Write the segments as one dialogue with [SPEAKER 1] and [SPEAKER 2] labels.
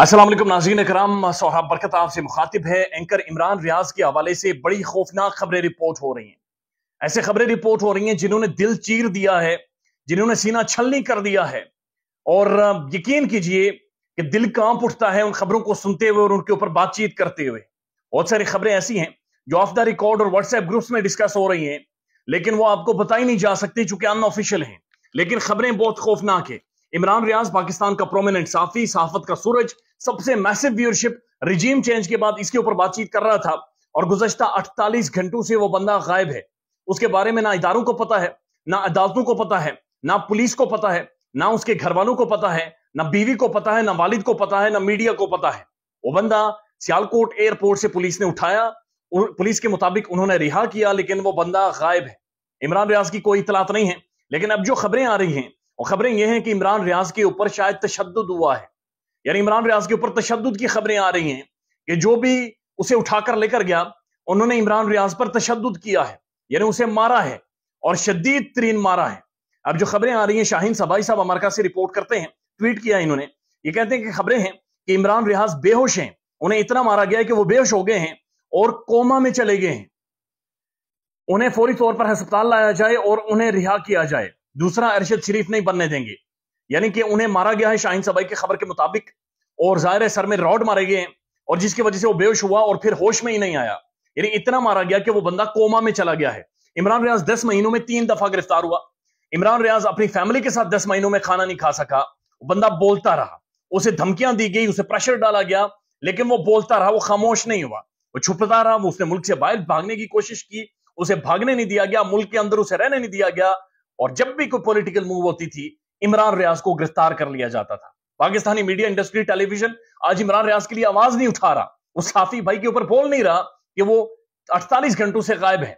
[SPEAKER 1] असल नाजीन कराम सोहराब बरकत आपसे मुखातिब है एंकर इमरान रियाज के हवाले से बड़ी खौफनाक खबरें रिपोर्ट हो रही हैं ऐसे खबरें रिपोर्ट हो रही हैं जिन्होंने दिल चीर दिया है जिन्होंने सीना छलनी कर दिया है और यकीन कीजिए कि दिल कांप उठता है उन खबरों को सुनते हुए और उनके ऊपर बातचीत करते हुए बहुत सारी खबरें ऐसी हैं जो ऑफ द रिकॉर्ड और व्हाट्सएप ग्रुप्स में डिस्कस हो रही हैं लेकिन वो आपको बताई नहीं जा सकती चूंकि अनऑफिशियल हैं लेकिन खबरें बहुत खौफनाक है इमरान रियाज पाकिस्तान का प्रोमिनेंट साफी सहाफत का सूरज सबसे मैसिव व्यूअरशिप रिजीम चेंज के बाद इसके ऊपर बातचीत कर रहा था और गुजशत 48 घंटों से वो बंदा गायब है उसके बारे में ना इदारों को पता है ना अदालतों को पता है ना पुलिस को पता है ना उसके घर वालों को पता है ना बीवी को पता है ना वालिद को पता है ना मीडिया को पता है वो बंदा सियालकोट एयरपोर्ट से पुलिस ने उठाया पुलिस के मुताबिक उन्होंने रिहा किया लेकिन वो बंदा गायब है इमरान रियाज की कोई इतलात नहीं है लेकिन अब जो खबरें आ रही हैं और खबरें यह हैं कि इमरान रियाज के ऊपर शायद तशद हुआ है यानी इमरान रियाज के ऊपर तशद की खबरें आ रही हैं कि जो भी उसे उठाकर लेकर गया उन्होंने इमरान रियाज पर तशद किया है यानी उसे मारा है और शदीद तरीन मारा है अब जो खबरें आ रही हैं शाहीन सबाई साहब अमरका से रिपोर्ट करते हैं ट्वीट किया इन्होंने ये कहते हैं कि खबरें हैं कि इमरान रियाज बेहोश हैं उन्हें इतना मारा गया है कि वो बेहोश हो गए हैं और कोमा में चले गए हैं उन्हें फौरी तौर पर अस्पताल लाया जाए और उन्हें रिहा किया जाए दूसरा अरशद शरीफ नहीं बनने देंगे यानी कि उन्हें मारा गया है शाहीन सबाई की खबर के मुताबिक और जाहिर है सर में रॉड मारे गए और जिसकी वजह से वो बेहोश हुआ और फिर होश में ही नहीं आया यानी इतना मारा गया कि वो बंदा कोमा में चला गया है इमरान रियाज दस महीनों में तीन दफा गिरफ्तार हुआ इमरान रियाज अपनी फैमिली के साथ दस महीनों में खाना नहीं खा सका बंदा बोलता रहा उसे धमकियां दी गई उसे प्रेशर डाला गया लेकिन वो बोलता रहा वो खामोश नहीं हुआ वो छुपता रहा वो उसने मुल्क से बाहर भागने की कोशिश की उसे भागने नहीं दिया गया मुल्क के अंदर उसे रहने नहीं दिया गया और जब भी कोई पॉलिटिकल मूव होती थी इमरान रियाज को गिरफ्तार कर लिया जाता था पाकिस्तानी मीडिया इंडस्ट्री टेलीविजन आज इमरान रियाज के लिए आवाज नहीं उठा रहा वो साफी भाई के ऊपर बोल नहीं रहा कि वो 48 घंटों से गायब है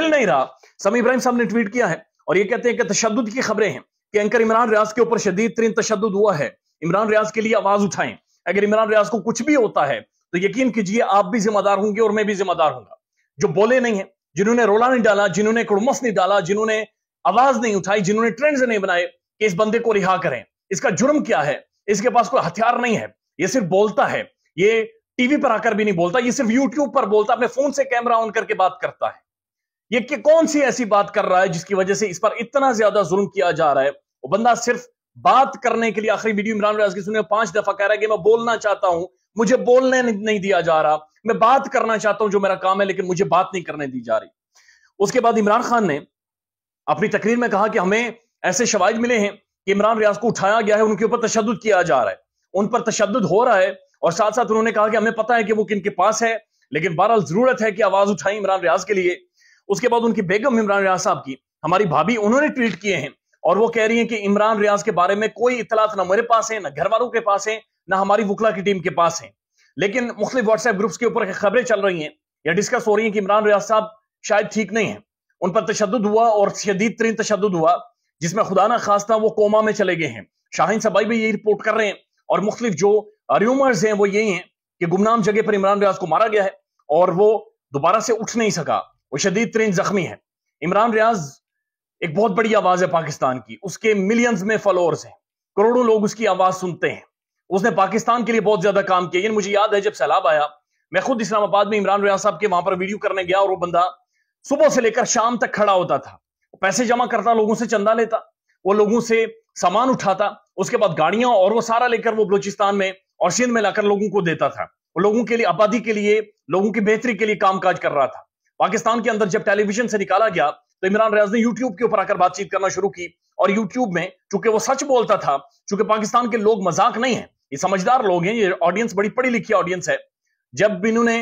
[SPEAKER 1] मिल नहीं रहा समी इब्राहिम साहब ने ट्वीट किया है और ये कहते हैं कि तशद की खबरें हैं कि एंकर इमरान रियाज के ऊपर शदीद तरीन तशद हुआ है इमरान रियाज के लिए आवाज उठाएं अगर इमरान रियाज को कुछ भी होता है तो यकीन कीजिए आप भी जिम्मेदार होंगे और मैं भी जिम्मेदार हूंगा जो बोले नहीं है जिन्होंने रोला नहीं डाला जिन्होंने कुड़मस नहीं डाला जिन्होंने आवाज नहीं उठाई जिन्होंने ट्रेंड्स नहीं बनाए कि इस बंदे को रिहा करें इसका जुर्म क्या है इसके पास कोई हथियार नहीं है ये सिर्फ बोलता है ये टीवी पर आकर भी नहीं बोलता ये सिर्फ यूट्यूब पर बोलता अपने फोन से कैमरा ऑन करके बात करता है ये कि कौन सी ऐसी बात कर रहा है जिसकी वजह से इस पर इतना ज्यादा जुर्म किया जा रहा है वो बंदा सिर्फ बात करने के लिए आखिरी वीडियो इमरान रियाज की सुनिए पांच दफा कह रहा है कि मैं बोलना चाहता हूं मुझे बोलने नहीं दिया जा रहा मैं बात करना चाहता हूं जो मेरा काम है लेकिन मुझे बात नहीं करने दी जा रही उसके बाद इमरान खान ने अपनी तकरीर में कहा कि हमें ऐसे शवाद मिले हैं कि इमरान रियाज को उठाया गया है उनके ऊपर तशद किया जा रहा है उन पर तशद हो रहा है और साथ साथ उन्होंने कहा कि हमें पता है कि वो किन के पास है लेकिन बहरहाल जरूरत है कि आवाज उठाई इमरान रियाज के लिए उसके बाद उनकी बेगम इमरान रियाज साहब की हमारी भाभी उन्होंने ट्वीट किए हैं और वो कह रही है कि इमरान रियाज के बारे में कोई इतलात ना मेरे पास है ना घर वालों के पास है ना हमारी वकला की टीम के पास है लेकिन मुख्तु व्हाट्सएप ग्रुप्स के ऊपर खबरें चल रही हैं या डिस्कस हो रही हैं कि इमरान रियाज साहब शायद ठीक नहीं है उन पर तशद हुआ और शदीद तरीन तशद हुआ जिसमें खुदा ना था वो कोमा में चले गए हैं शाहिन सबाई भी यही रिपोर्ट कर रहे हैं और मुख्तलिफ जो र्यूमर्स हैं वो यही हैं कि गुमनाम जगह पर इमरान रियाज को मारा गया है और वो दोबारा से उठ नहीं सका वो शदीद तरीन जख्मी है इमरान रियाज एक बहुत बड़ी आवाज है पाकिस्तान की उसके मिलियंस में फॉलोअर्स हैं करोड़ों लोग उसकी आवाज सुनते हैं उसने पाकिस्तान के लिए बहुत ज्यादा काम किया मुझे याद है जब सैलाब आया मैं खुद इस्लामाबाद में इमरान रियाज साहब के वहां पर वीडियो करने गया और वो बंदा सुबह से लेकर शाम तक खड़ा होता था पैसे जमा करता लोगों से चंदा लेता वो लोगों से सामान उठाता उसके बाद गाड़ियां और वो सारा लेकर वो बलूचिस्तान में और सिंध में लाकर लोगों को देता था वो लोगों के लिए आबादी के लिए लोगों की बेहतरी के लिए कामकाज कर रहा था पाकिस्तान के अंदर जब टेलीविजन से निकाला गया तो इमरान रियाज ने यूट्यूब के ऊपर आकर बातचीत करना शुरू की और यूट्यूब में चूंकि वो सच बोलता था चूंकि पाकिस्तान के लोग मजाक नहीं है ये समझदार लोग हैं ये ऑडियंस बड़ी पढ़ी लिखी ऑडियंस है जब इन्होंने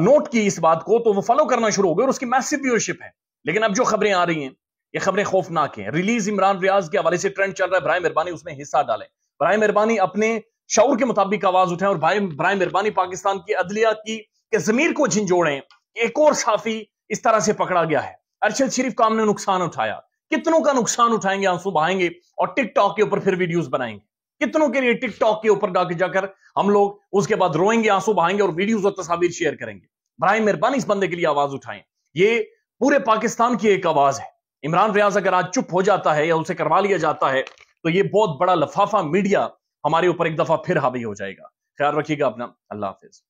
[SPEAKER 1] नोट की इस बात को तो वो फॉलो करना शुरू हो गए और उसकी मैसिव व्यूअरशिप है लेकिन अब जो खबरें आ रही हैं ये खबरें खौफनाक हैं रिलीज इमरान रियाज के हवाले से ट्रेंड चल रहा है भाई मेहरबानी उसमें हिस्सा डालें भाई मेहरबानी अपने शौर के मुताबिक आवाज उठाएं और भाई मेहरबानी पाकिस्तान की अदलिया की के जमीर को झिंझोड़ें एक और साफी इस तरह से पकड़ा गया है अरशद शरीफ काम ने नुकसान उठाया कितनों का नुकसान उठाएंगे आंसू बहाएंगे और टिकटॉक के ऊपर फिर वीडियोस बनाएंगे कितनों के लिए टिकटॉक के ऊपर जाकर हम लोग उसके बाद रोएंगे आंसू बहाएंगे और वीडियोस और तस्वीर शेयर करेंगे बरए मेहरबानी इस बंदे के लिए आवाज उठाएं ये पूरे पाकिस्तान की एक आवाज है इमरान रियाज अगर आज चुप हो जाता है या उसे करवा लिया जाता है तो ये बहुत बड़ा लफाफा मीडिया हमारे ऊपर एक दफा फिर हावी हो जाएगा ख्याल रखिएगा अपना अल्लाह हाफिज